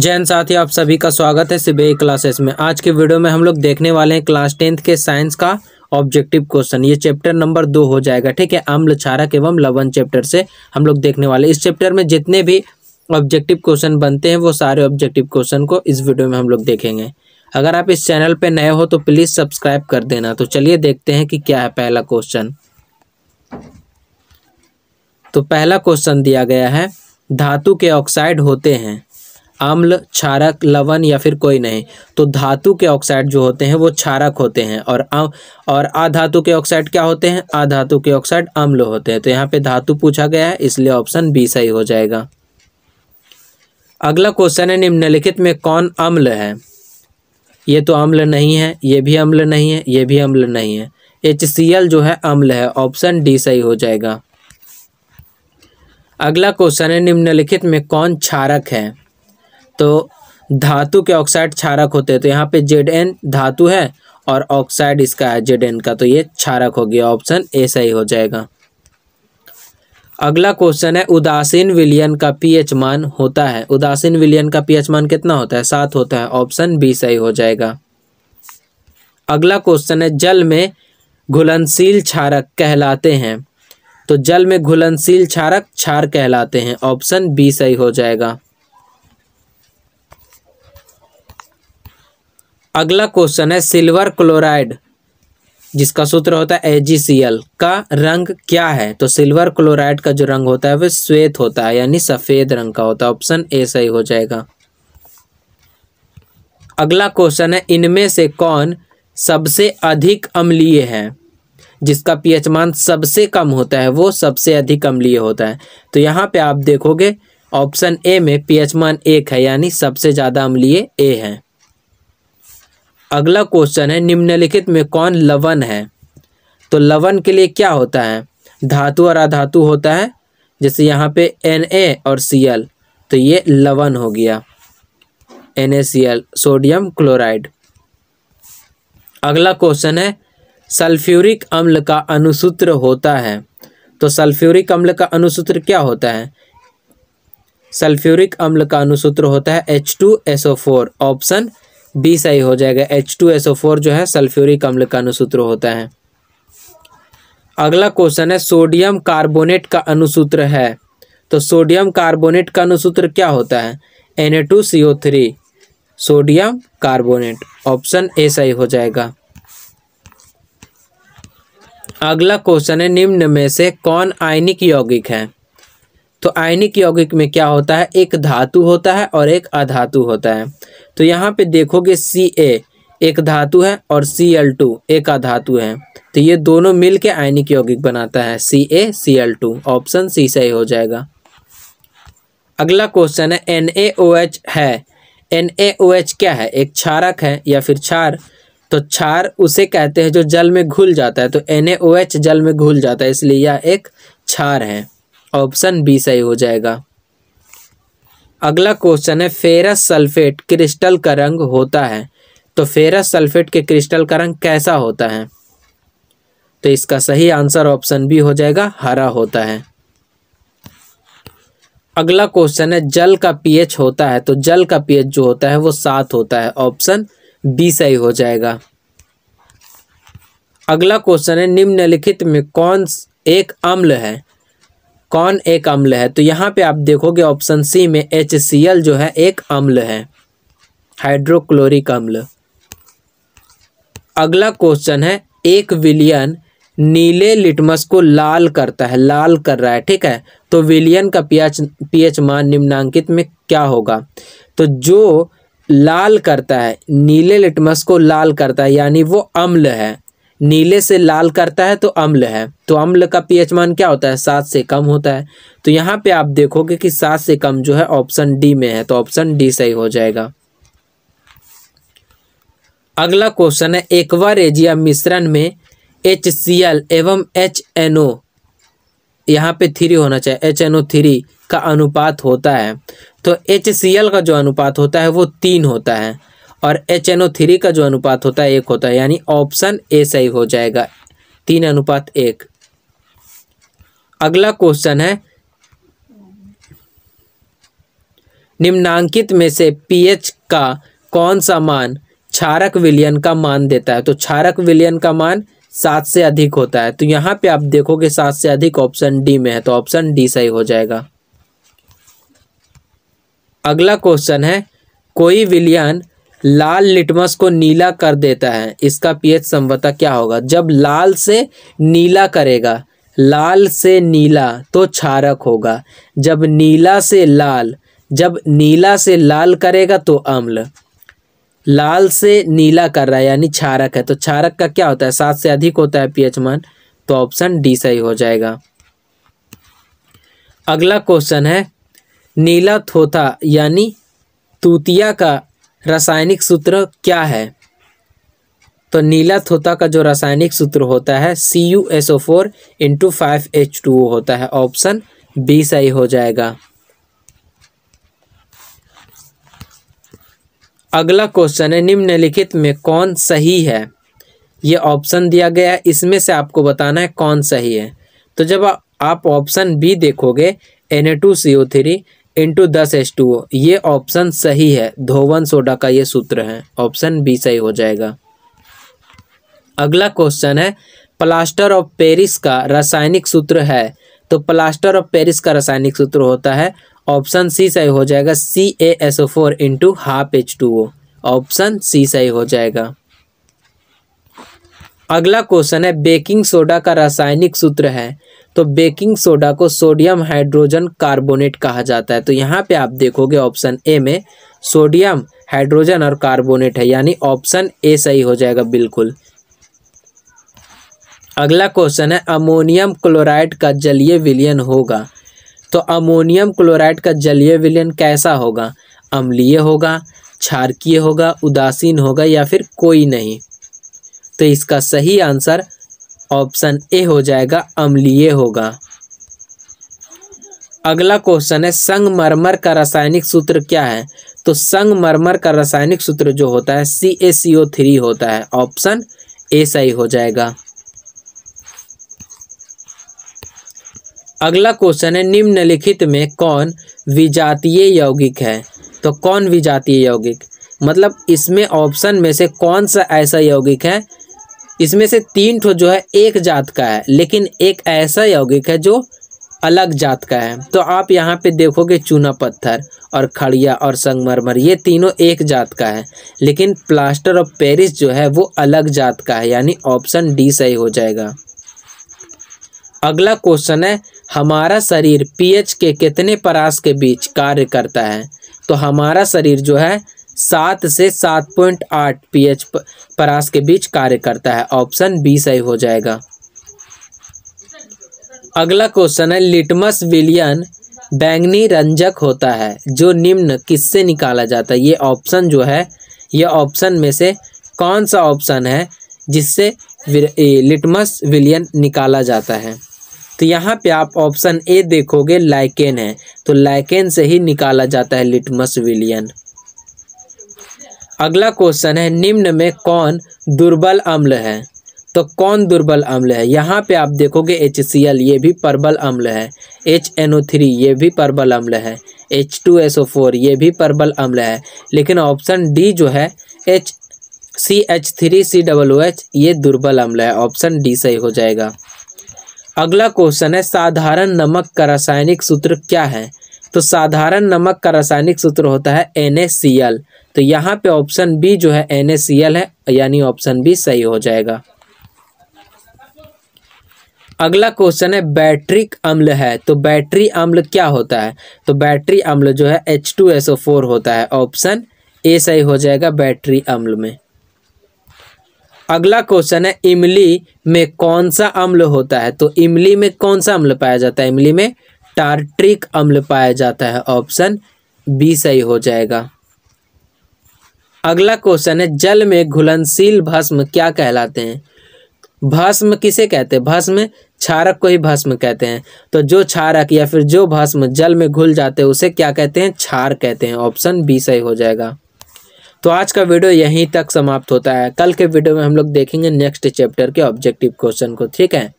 जैन साथी आप सभी का स्वागत है सिबे क्लासेस में आज के वीडियो में हम लोग देखने वाले हैं क्लास टेंथ के साइंस का ऑब्जेक्टिव क्वेश्चन ये चैप्टर नंबर दो हो जाएगा ठीक है अम्ल छारक एवं लवन चैप्टर से हम लोग देखने वाले इस चैप्टर में जितने भी ऑब्जेक्टिव क्वेश्चन बनते हैं वो सारे ऑब्जेक्टिव क्वेश्चन को इस वीडियो में हम लोग देखेंगे अगर आप इस चैनल पर नए हो तो प्लीज़ सब्सक्राइब कर देना तो चलिए देखते हैं कि क्या है पहला क्वेश्चन तो पहला क्वेश्चन दिया गया है धातु के ऑक्साइड होते हैं अम्ल क्षारक लवण या फिर कोई नहीं तो धातु के ऑक्साइड जो होते हैं वो क्षारक होते हैं और और अधातु के ऑक्साइड क्या होते हैं अधातु के ऑक्साइड अम्ल होते हैं तो यहाँ पे धातु पूछा गया है इसलिए ऑप्शन बी सही हो जाएगा अगला क्वेश्चन है निम्नलिखित में कौन अम्ल है ये तो अम्ल नहीं है ये भी अम्ल नहीं है ये भी अम्ल नहीं है एच जो है अम्ल है ऑप्शन डी सही हो जाएगा अगला क्वेश्चन है निम्नलिखित में कौन क्षारक है तो धातु के ऑक्साइड क्षारक होते हैं तो यहाँ पे जेड एन धातु है और ऑक्साइड इसका है जेड एन का तो ये क्षारक हो गया ऑप्शन ए सही हो जाएगा अगला क्वेश्चन है उदासीन विलियन का पीएच मान होता है उदासीन विलियन का पीएच मान कितना होता है सात होता है ऑप्शन बी सही हो जाएगा अगला क्वेश्चन है जल में घुलनशील क्षारक कहलाते हैं तो जल में घुलनशील क्षारक क्षार कहलाते हैं ऑप्शन बी सही हो जाएगा अगला क्वेश्चन है सिल्वर क्लोराइड जिसका सूत्र होता है एजीसीएल का रंग क्या है तो सिल्वर क्लोराइड का जो रंग होता है वह श्वेत होता है यानी सफेद रंग का होता है ऑप्शन ए सही हो जाएगा अगला क्वेश्चन है इनमें से कौन सबसे अधिक अम्लीय है जिसका पीएच मान सबसे कम होता है वो सबसे अधिक अम्लीय होता है तो यहाँ पे आप देखोगे ऑप्शन ए में पीएच मान एक है यानी सबसे ज़्यादा अम्लीय ए है अगला क्वेश्चन है निम्नलिखित में कौन लवन है तो लवन के लिए क्या होता है धातु और अधातु होता है जैसे यहाँ पे एन ए और सी एल तो ये लवन हो गया N A C L sodium chloride अगला क्वेश्चन है सल्फ्यूरिक अम्ल का अनुसूत्र होता है तो सल्फ्यूरिक अम्ल का अनुसूत्र क्या होता है सल्फ्यूरिक अम्ल का अनुसूत्र होता है H two S O four option B सही हो जाएगा H two S O four जो है सल्फ्यूरिक अम्ल का अनुसूत्र होता है अगला क्वेश्चन है सोडियम कार्बोनेट का अनुसूत्र है तो सोडियम कार्बोनेट का अनुसूत्र क्या होता है N A two C O three sodium carbonate option A सही हो जाएगा अगला क्वेश्चन है निम्न में से कौन आयनिक यौगिक है तो आयनिक यौगिक में क्या होता है एक धातु होता है और एक अधातु होता है तो यहाँ पे देखोगे सी ए एक धातु है और सी एल टू एक अधातु है तो ये दोनों मिल के आयनिक यौगिक बनाता है C A C L two option C सही हो जाएगा अगला क्वेश्चन है एन ए ओ एच है एन ए ओ एच क्या है एक क्षारक है या फिर क्षार तो क्षार उसे कहते हैं जो जल में घुल जाता है तो एन ए ओ एच जल में घुल जाता है इसलिए यह एक क्षार है ऑप्शन बी सही हो जाएगा अगला क्वेश्चन है फेरस सल्फेट क्रिस्टल का रंग होता है तो फेरस सल्फेट के क्रिस्टल का रंग कैसा होता है तो इसका सही आंसर ऑप्शन बी हो जाएगा हरा होता है अगला क्वेश्चन है जल का पीएच होता है तो जल का पीएच जो होता है वो सात होता है ऑप्शन बी सही हो जाएगा अगला क्वेश्चन है निम्नलिखित में कौन एक अम्ल है कौन एक अम्ल है तो यहाँ पे आप देखोगे ऑप्शन सी में एच जो है एक अम्ल है हाइड्रोक्लोरिक अम्ल अगला क्वेश्चन है एक विलियन नीले लिटमस को लाल करता है लाल कर रहा है ठीक है तो विलियन का पीएच पीएच मान निम्नांकित में क्या होगा तो जो लाल करता है नीले लिटमस को लाल करता है यानी वो अम्ल है नीले से लाल करता है तो अम्ल है तो अम्ल का पीएच मान क्या होता है सात से कम होता है तो यहाँ पे आप देखोगे कि सात से कम जो है ऑप्शन डी में है तो ऑप्शन डी सही हो जाएगा अगला क्वेश्चन है एक्वा रेजिया मिश्रण में एच सी एल एवं एच एन ओ यहाँ पे थ्री होना चाहिए एच एन ओ थ्री का अनुपात होता है तो एच सी एल का जो अनुपात होता है वो तीन होता है और एच एन ओ थ्री का जो अनुपात होता है एक होता है यानी ऑप्शन ए सही हो जाएगा तीन अनुपात एक अगला क्वेश्चन है निम्नांकित में से पीएच का कौन सा मान क्षारक विलियन का मान देता है तो क्षारक विलियन का मान सात से अधिक होता है तो यहाँ पे आप देखोगे सात से अधिक ऑप्शन डी में है तो ऑप्शन डी सही हो जाएगा अगला क्वेश्चन है कोई विलियन लाल लिटमस को नीला कर देता है इसका पीएच संवता क्या होगा जब लाल से नीला करेगा लाल से नीला तो क्षारक होगा जब नीला से लाल जब नीला से लाल करेगा तो अम्ल लाल से नीला कर रहा है यानी क्षारक है तो क्षारक का क्या होता है सात से अधिक होता है पीएच मान तो ऑप्शन डी सही हो जाएगा अगला क्वेश्चन है नीला थोथा यानी तूतिया का रासायनिक सूत्र क्या है तो नीला थोता का जो रासायनिक सूत्र होता है C U S O four into five H two O होता है ऑप्शन बी सही हो जाएगा अगला क्वेश्चन है निम्नलिखित में कौन सही है ये ऑप्शन दिया गया है इसमें से आपको बताना है कौन सही है तो जब आप ऑप्शन बी देखोगे N A two C O three into दस एच टू ओ ये ऑप्शन सही है धोवन सोडा का ये सूत्र है ऑप्शन बी सही हो जाएगा अगला क्वेश्चन है प्लास्टर ऑफ पेरिस का रासायनिक सूत्र है तो प्लास्टर ऑफ पेरिस का रासायनिक सूत्र होता है ऑप्शन सी सही हो जाएगा C A S O four into half H two O option C सही हो जाएगा अगला क्वेश्चन है बेकिंग सोडा का रासायनिक सूत्र है तो बेकिंग सोडा को सोडियम हाइड्रोजन कार्बोनेट कहा जाता है तो यहाँ पे आप देखोगे ऑप्शन ए में सोडियम हाइड्रोजन और कार्बोनेट है यानी ऑप्शन ए सही हो जाएगा बिल्कुल अगला क्वेश्चन है अमोनियम क्लोराइड का जलीय विलयन होगा तो अमोनियम क्लोराइड का जलीय विलयन कैसा होगा अम्लीय होगा क्षारकीय होगा उदासीन होगा या फिर कोई नहीं तो इसका सही आंसर ऑप्शन ए हो जाएगा अम्लीय होगा अगला क्वेश्चन है संगमरमर का रासायनिक सूत्र क्या है तो संगमरमर का रासायनिक सूत्र जो होता है C A C O three होता है ऑप्शन ए सही हो जाएगा अगला क्वेश्चन है निम्नलिखित में कौन विजातीय यौगिक है तो कौन विजातीय यौगिक मतलब इसमें ऑप्शन में से कौन सा ऐसा यौगिक है इसमें से तीन ठो जो है एक जात का है लेकिन एक ऐसा यौगिक है जो अलग जात का है तो आप यहाँ पे देखोगे चूना पत्थर और खड़िया और संगमरमर ये तीनों एक जात का है लेकिन प्लास्टर ऑफ पेरिस जो है वो अलग जात का है यानी ऑप्शन डी सही हो जाएगा अगला क्वेश्चन है हमारा शरीर पीएच के कितने परास के बीच कार्य करता है तो हमारा शरीर जो है सात से सात पॉइंट आठ पी एच परास के बीच कार्य करता है ऑप्शन बी सही हो जाएगा अगला क्वेश्चन है लिटमस विलियन बैंगनी रंजक होता है जो निम्न किससे निकाला जाता है ये ऑप्शन जो है यह ऑप्शन में से कौन सा ऑप्शन है जिससे लिटमस विलियन निकाला जाता है तो यहाँ पे आप ऑप्शन ए देखोगे लाइकेन है तो लाइकेन से ही निकाला जाता है लिटमस विलियन अगला क्वेश्चन है निम्न में कौन दुर्बल अम्ल है तो कौन दुर्बल अम्ल है यहाँ पे आप देखोगे एच सी एल ये भी प्रबल अम्ल है एच एन ओ थ्री ये भी परबल अम्ल है H two S O four ये भी प्रबल अम्ल है लेकिन ऑप्शन डी जो है H C H three C double O H ये दुर्बल अम्ल है ऑप्शन डी सही हो जाएगा अगला क्वेश्चन है साधारण नमक का रासायनिक सूत्र क्या है तो साधारण नमक का रासायनिक सूत्र होता है NaCl तो यहाँ पे ऑप्शन बी जो है NaCl है यानी ऑप्शन बी सही हो जाएगा अगला क्वेश्चन है बैटरिक अम्ल है तो बैटरी अम्ल क्या होता है तो बैटरी अम्ल जो है H2SO4 होता है ऑप्शन ए सही हो जाएगा बैटरी अम्ल में अगला क्वेश्चन है इमली में कौन सा अम्ल होता है तो इमली में कौन सा अम्ल पाया जाता है इमली में टार्ट्रिक अम्ल पाया जाता है ऑप्शन बी सही हो जाएगा अगला क्वेश्चन है जल में घुलनशील भस्म क्या कहलाते हैं भस्म किसे कहते हैं भस्म क्षारक को ही भस्म कहते हैं तो जो क्षारक या फिर जो भस्म जल में घुल जाते हैं उसे क्या कहते हैं क्षार कहते हैं ऑप्शन बी सही हो जाएगा तो आज का वीडियो यहीं तक समाप्त होता है कल के वीडियो में हम लोग देखेंगे नेक्स्ट चैप्टर के ऑब्जेक्टिव क्वेश्चन को ठीक है